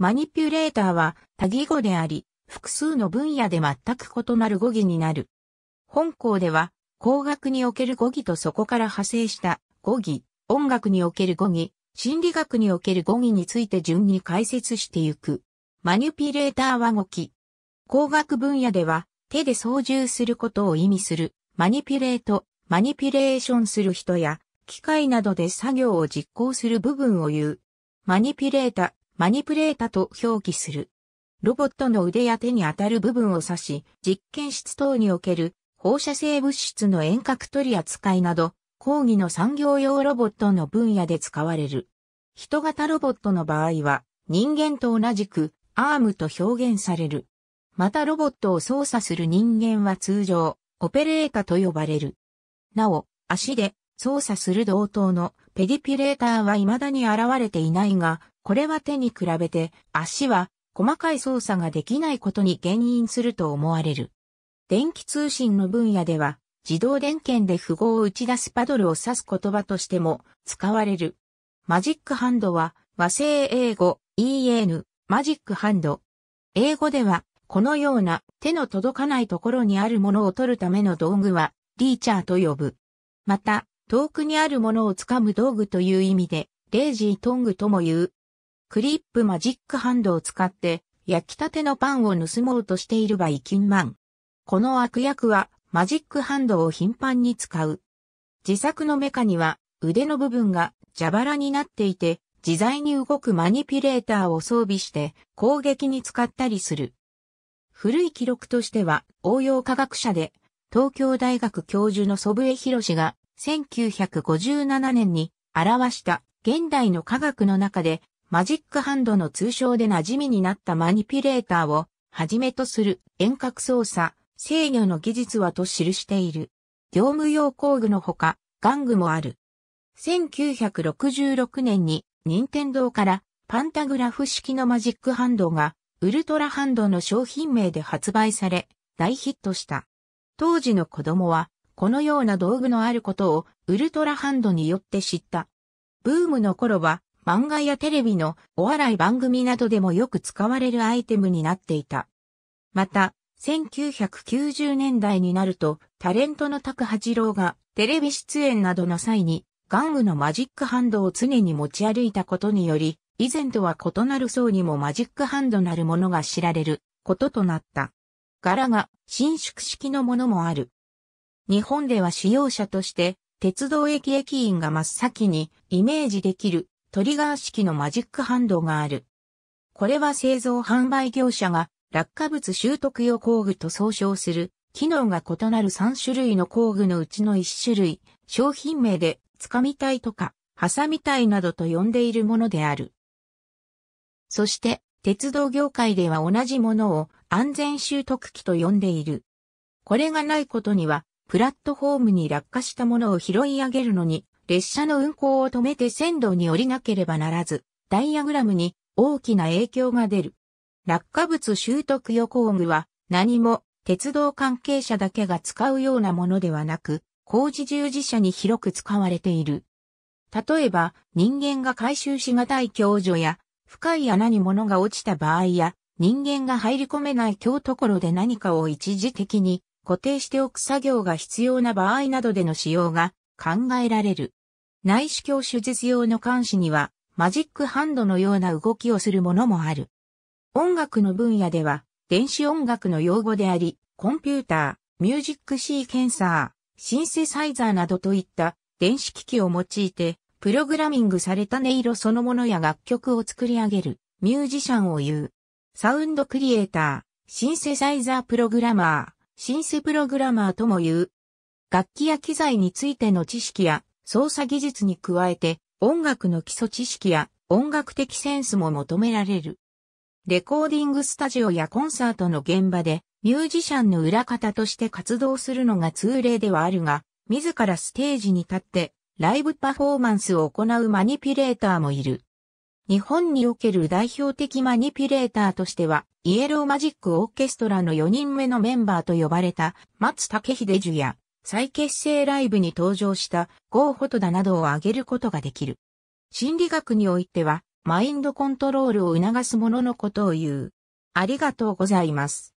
マニピュレーターは多義語であり、複数の分野で全く異なる語義になる。本校では、工学における語義とそこから派生した語義、音楽における語義、心理学における語義について順に解説していく。マニピュレーターは語気。工学分野では、手で操縦することを意味する、マニピュレート、マニピュレーションする人や、機械などで作業を実行する部分を言う。マニピュレーター。マニプレータと表記する。ロボットの腕や手に当たる部分を指し、実験室等における放射性物質の遠隔取り扱いなど、講義の産業用ロボットの分野で使われる。人型ロボットの場合は、人間と同じく、アームと表現される。またロボットを操作する人間は通常、オペレータと呼ばれる。なお、足で操作する同等のペディピレーターは未だに現れていないが、これは手に比べて足は細かい操作ができないことに原因すると思われる。電気通信の分野では自動電源で符号を打ち出すパドルを指す言葉としても使われる。マジックハンドは和製英語 EN マジックハンド。英語ではこのような手の届かないところにあるものを取るための道具はリーチャーと呼ぶ。また遠くにあるものを掴む道具という意味でレイジートングとも言う。クリップマジックハンドを使って焼きたてのパンを盗もうとしているバイキンマン。この悪役はマジックハンドを頻繁に使う。自作のメカには腕の部分が蛇腹になっていて自在に動くマニピュレーターを装備して攻撃に使ったりする。古い記録としては応用科学者で東京大学教授の祖父江博士が1957年に表した現代の科学の中でマジックハンドの通称で馴染みになったマニピュレーターをはじめとする遠隔操作、制御の技術はと記している。業務用工具のほか、玩具もある。1966年に任天堂からパンタグラフ式のマジックハンドがウルトラハンドの商品名で発売され大ヒットした。当時の子供はこのような道具のあることをウルトラハンドによって知った。ブームの頃は漫画やテレビのお笑い番組などでもよく使われるアイテムになっていた。また、1990年代になると、タレントの拓八郎がテレビ出演などの際に、玩具のマジックハンドを常に持ち歩いたことにより、以前とは異なる層にもマジックハンドなるものが知られることとなった。柄が伸縮式のものもある。日本では使用者として、鉄道駅駅員が真っ先にイメージできるトリガー式のマジックハンドがある。これは製造販売業者が落下物習得用工具と総称する、機能が異なる3種類の工具のうちの1種類、商品名で、掴みたいとか、挟みたいなどと呼んでいるものである。そして、鉄道業界では同じものを安全習得機と呼んでいる。これがないことには、プラットフォームに落下したものを拾い上げるのに列車の運行を止めて線路に降りなければならず、ダイアグラムに大きな影響が出る。落下物習得予工具は何も鉄道関係者だけが使うようなものではなく、工事従事者に広く使われている。例えば、人間が回収しがたい共助や、深い穴に物が落ちた場合や、人間が入り込めない強ところで何かを一時的に固定しておく作業が必要な場合などでの使用が考えられる。内視鏡手術用の監視には、マジックハンドのような動きをするものもある。音楽の分野では、電子音楽の用語であり、コンピューター、ミュージックシーケンサー、シンセサイザーなどといった電子機器を用いて、プログラミングされた音色そのものや楽曲を作り上げる、ミュージシャンを言う。サウンドクリエイター、シンセサイザープログラマー、シンセプログラマーとも言う。楽器や機材についての知識や操作技術に加えて音楽の基礎知識や音楽的センスも求められる。レコーディングスタジオやコンサートの現場でミュージシャンの裏方として活動するのが通例ではあるが、自らステージに立ってライブパフォーマンスを行うマニピュレーターもいる。日本における代表的マニピュレーターとしては、イエローマジックオーケストラの4人目のメンバーと呼ばれた松竹秀樹や、再結成ライブに登場したゴーホトダなどを挙げることができる。心理学においては、マインドコントロールを促すもののことを言う。ありがとうございます。